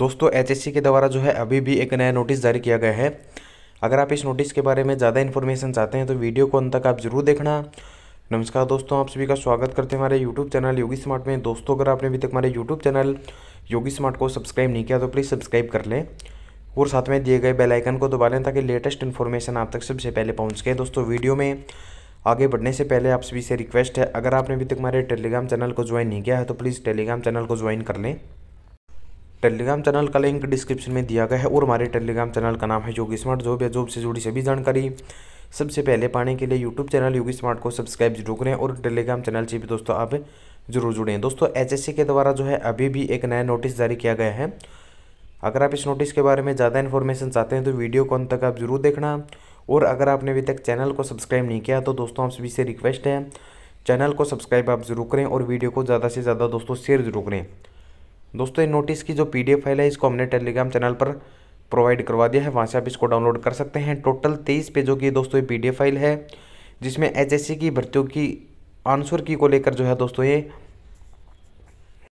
दोस्तों एचएससी के द्वारा जो है अभी भी एक नया नोटिस जारी किया गया है अगर आप इस नोटिस के बारे में ज़्यादा इन्फॉर्मेशन चाहते हैं तो वीडियो को अंत तक आप ज़रूर देखना नमस्कार दोस्तों आप सभी का स्वागत करते हैं हमारे यूट्यूब चैनल योगी स्मार्ट में दोस्तों अगर आपने अभी तक हमारे यूट्यूब चैनल योगी स्मार्ट को सब्सक्राइब नहीं किया तो प्लीज़ सब्सक्राइब कर लें और साथ में दिए गए बेलाइकन को दबा लें ताकि लेटेस्ट इन्फॉर्मेशन आप तक सबसे पहले पहुँच गए दोस्तों वीडियो में आगे बढ़ने से पहले आप सभी से रिक्वेस्ट है अगर आपने अभी तक हमारे टेलीग्राम चैनल को ज्वाइन नहीं किया है तो प्लीज़ टेलीग्राम चैनल को ज्वाइन कर लें टेलीग्राम चैनल का लिंक डिस्क्रिप्शन में दिया गया है और हमारे टेलीग्राम चैनल का नाम है योगी स्मार्ट जॉब या जॉब से जुड़ी सभी जानकारी सबसे पहले पाने के लिए यूट्यूब चैनल योगी स्मार्ट को सब्सक्राइब जरूर करें और टेलीग्राम चैनल से भी दोस्तों आप जरूर जुड़ें दोस्तों एच के द्वारा जो है अभी भी एक नया नोटिस जारी किया गया है अगर आप इस नोटिस के बारे में ज़्यादा इन्फॉर्मेशन चाहते हैं तो वीडियो को अंत तक आप जरूर देखना और अगर आपने अभी तक चैनल को सब्सक्राइब नहीं किया तो दोस्तों आप सभी से रिक्वेस्ट है चैनल को सब्सक्राइब आप जरूर करें और वीडियो को ज़्यादा से ज़्यादा दोस्तों शेयर जरूर करें दोस्तों ये नोटिस की जो पी फाइल है इसको हमने टेलीग्राम चैनल पर प्रोवाइड करवा दिया है वहाँ से आप इसको डाउनलोड कर सकते हैं टोटल तेईस पेजों की दोस्तों ये पी फाइल है जिसमें एच की भर्तियों की आंसर की को लेकर जो है दोस्तों ये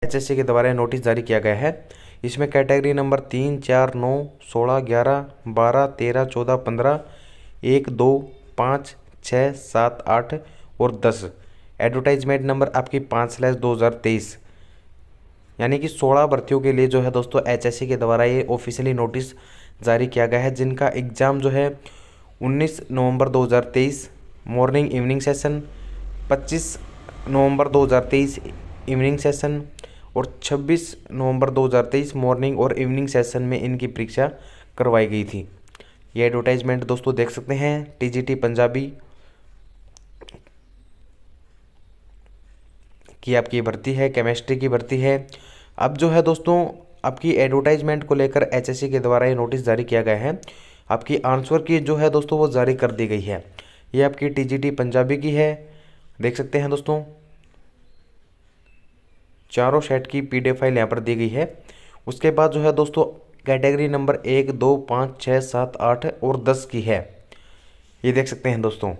एच के द्वारा नोटिस जारी किया गया है इसमें कैटेगरी नंबर तीन चार नौ सोलह ग्यारह बारह तेरह चौदह पंद्रह एक दो पाँच छः सात आठ और दस एडवर्टाइजमेंट नंबर आपकी पाँच स्लैस दो हज़ार तेईस यानी कि सोलह भर्तियों के लिए जो है दोस्तों एच के द्वारा ये ऑफिशियली नोटिस जारी किया गया है जिनका एग्ज़ाम जो है 19 नवंबर 2023 मॉर्निंग इवनिंग सेशन 25 नवंबर 2023 इवनिंग सेशन और 26 नवंबर 2023 मॉर्निंग और इवनिंग सेशन में इनकी परीक्षा करवाई गई थी ये एडवर्टाइजमेंट दोस्तों देख सकते हैं टीजीटी पंजाबी की आपकी भर्ती है केमिस्ट्री की भर्ती है अब जो है दोस्तों आपकी एडवर्टाइजमेंट को लेकर एच e के द्वारा ये नोटिस जारी किया गया है आपकी आंसर की जो है दोस्तों वो जारी कर दी गई है ये आपकी टी पंजाबी की है देख सकते हैं दोस्तों चारों सेट की पी फाइल यहाँ पर दी गई है उसके बाद जो है दोस्तों कैटेगरी नंबर एक दो पाँच छः सात आठ और दस की है ये देख सकते हैं दोस्तों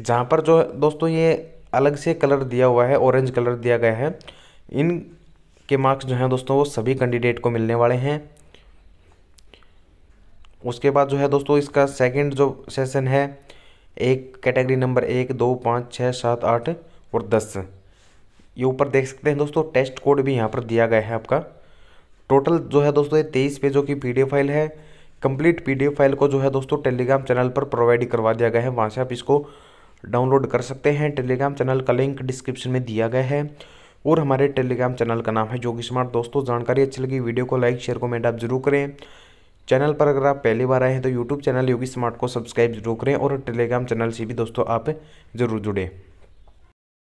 जहाँ पर जो है दोस्तों ये अलग से कलर दिया हुआ है ऑरेंज कलर दिया गया है इन के मार्क्स जो हैं दोस्तों वो सभी कैंडिडेट को मिलने वाले हैं उसके बाद जो है दोस्तों इसका सेकंड जो सेशन है एक कैटेगरी नंबर एक दो पाँच छः सात आठ और दस ये ऊपर देख सकते हैं दोस्तों टेस्ट कोड भी यहाँ पर दिया गया है आपका टोटल जो है दोस्तों ये तेईस पेजों की पी फाइल है कंप्लीट पी फाइल को जो है दोस्तों टेलीग्राम चैनल पर प्रोवाइड करवा दिया गया है वहाँ से आप इसको डाउनलोड कर सकते हैं टेलीग्राम चैनल का लिंक डिस्क्रिप्शन में दिया गया है और हमारे टेलीग्राम चैनल का नाम है जोगी स्मार्ट दोस्तों जानकारी अच्छी लगी वीडियो को लाइक शेयर कमेंट आप जरूर करें चैनल पर अगर आप पहली बार आए हैं तो यूट्यूब चैनल योगी स्मार्ट को सब्सक्राइब जरूर करें और टेलीग्राम चैनल से भी दोस्तों आप ज़रूर जुड़ें